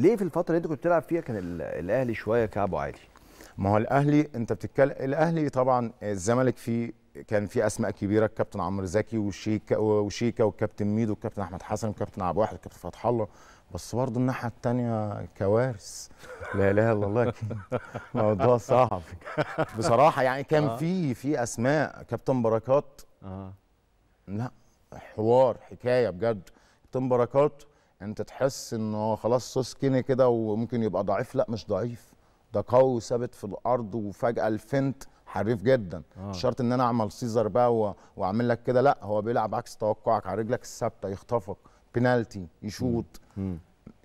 ليه في الفتره اللي انت كنت بتلعب فيها كان الاهلي شويه كعبه عالي ما هو الاهلي انت بتتكلم الاهلي طبعا الزمالك فيه كان في اسماء كبيره الكابتن عمرو زكي وشيكا وشيكا والكابتن ميدو والكابتن احمد حسن والكابتن عبد الواحد والكابتن فتح الله بس برضه الناحيه الثانيه كوارث لا اله الا الله الموضوع صعب بصراحه يعني كان في آه. في اسماء كابتن بركات اه لا حوار حكايه بجد كابتن بركات انت تحس انه خلاص سوسكيني كده وممكن يبقى ضعيف لا مش ضعيف ده قوي ثابت في الارض وفجاه الفنت حريف جدا آه. شرط ان انا اعمل سيزر بقى واعمل لك كده لا هو بيلعب عكس توقعك على رجلك الثابته يخطفك بينالتي يشوط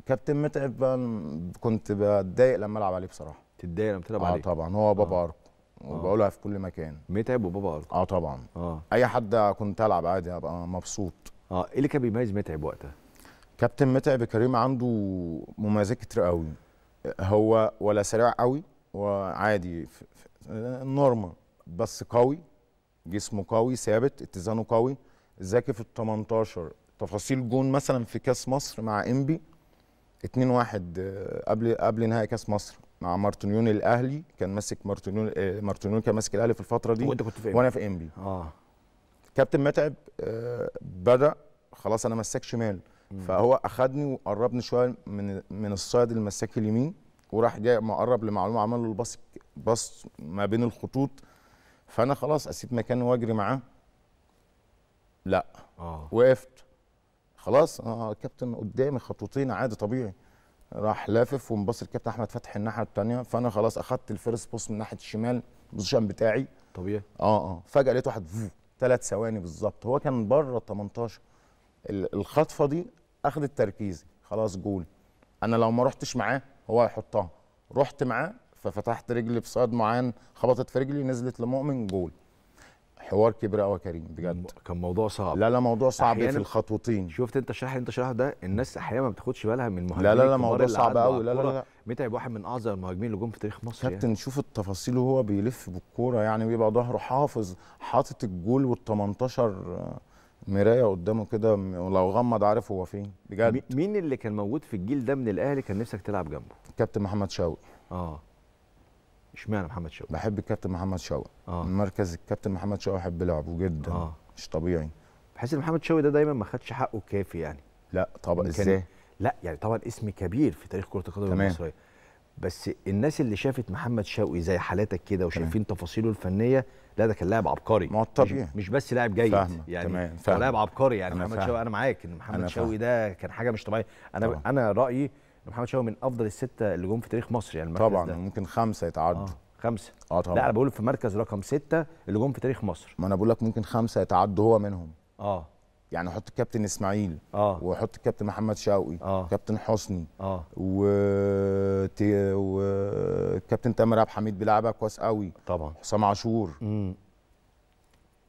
كابتن متعب كنت بتضايق لما العب عليه بصراحه تتضايق لما تلعب آه عليه اه طبعا هو آه. بابا آه. ارك وبقولها في كل مكان متعب وبابا ارك اه طبعا آه. اي حد كنت العب عادي ابقى مبسوط اه ايه اللي كان بيميز متعب وقتها كابتن متعب كريم عنده مميزات كتير قوي هو ولا سريع قوي وعادي نورمال بس قوي جسمه قوي ثابت اتزانه قوي ذكي في ال 18 تفاصيل جون مثلا في كاس مصر مع انبي 2-1 آه، قبل قبل نهائي كاس مصر مع مارتينيون الاهلي كان ماسك مارتينيون آه، مارتينيون كان ماسك الاهلي في الفتره دي وانت كنت في وانا في انبي اه كابتن متعب آه، بدا خلاص انا مساك شمال فهو اخذني وقربني شويه من من الصيد المساك اليمين وراح جاي مقرب لمعلومه عمل له الباص باص ما بين الخطوط فانا خلاص اسيب مكانه واجري معاه لا آه. وقفت خلاص آه كابتن قدامي خطوتين عادي طبيعي راح لافف ومبص الكابتن احمد فتحي الناحيه الثانيه فانا خلاص اخذت الفيرست بوست من ناحيه الشمال البوزيشن بتاعي طبيعي اه اه فجاه لقيت واحد ثلاث ثواني بالظبط هو كان بره ال 18 الخطفه دي اخذت تركيزي خلاص جول انا لو ما رحتش معاه هو هيحطها رحت معاه ففتحت رجلي في معين خبطت في رجلي نزلت لمؤمن جول حوار كبير قوي كريم بجد كان موضوع صعب لا لا موضوع صعب في الخطوتين شفت انت الشرح اللي انت شرحه ده الناس احيانا ما بتاخدش بالها من مهاجمين لا لا لا موضوع صعب قوي لا لا لا متعب واحد من اعظم المهاجمين اللي جم في تاريخ مصر كابتن يعني. شوف التفاصيل وهو بيلف بالكوره يعني ويبقى ظهره حافظ حاطط الجول وال 18 مرايه قدامه كده ولو غمض عارف هو فين بجد مين اللي كان موجود في الجيل ده من الاهلي كان نفسك تلعب جنبه كابتن محمد شوقي اه اشمعنى محمد شوقي بحب الكابتن محمد شوقي آه. مركز الكابتن محمد شوقي احب لعبه جدا آه. مش طبيعي بحس ان محمد شوقي ده دايما ما خدش حقه الكافي يعني لا طبعا ازاي لا يعني طبعا اسم كبير في تاريخ كره القدم المصريه بس الناس اللي شافت محمد شوقي زي حالاتك كده وشايفين تفاصيله الفنيه لا ده كان لاعب عبقري مش, مش بس لاعب جيد فهمة. يعني تمام. فهمة. لاعب عبقري يعني محمد شوقي انا معاك ان محمد شوقي ده كان حاجه مش طبيعيه انا طبعا. انا رايي ان محمد شوقي من افضل السته اللي جم في تاريخ مصر يعني طبعا ده. ممكن خمسه يتعدوا آه. خمسه اه طبعا لا انا بقول في مركز رقم سته اللي جم في تاريخ مصر ما انا بقول لك ممكن خمسه يتعدوا هو منهم اه يعني احط الكابتن اسماعيل اه واحط الكابتن محمد شوقي اه كابتن حسني اه وكابتن تامر عبد الحميد بيلعبها كويس قوي طبعا حسام عاشور